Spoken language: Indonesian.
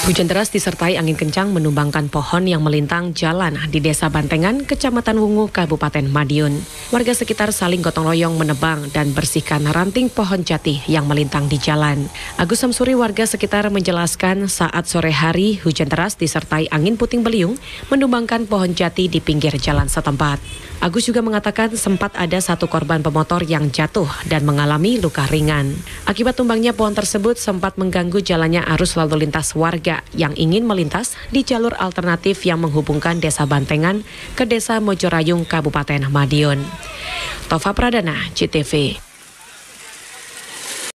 Hujan deras disertai angin kencang menumbangkan pohon yang melintang jalan di Desa Bantengan, Kecamatan Wungu, Kabupaten Madiun. Warga sekitar saling gotong royong menebang dan bersihkan ranting pohon jati yang melintang di jalan. Agus Samsuri warga sekitar menjelaskan saat sore hari hujan deras disertai angin puting beliung menumbangkan pohon jati di pinggir jalan setempat. Agus juga mengatakan sempat ada satu korban pemotor yang jatuh dan mengalami luka ringan. Akibat tumbangnya pohon tersebut sempat mengganggu jalannya arus lalu lintas warga yang ingin melintas di jalur alternatif yang menghubungkan Desa Bantengan ke Desa Mojorayung, Kabupaten Madiun. Tova Pradana, CTV.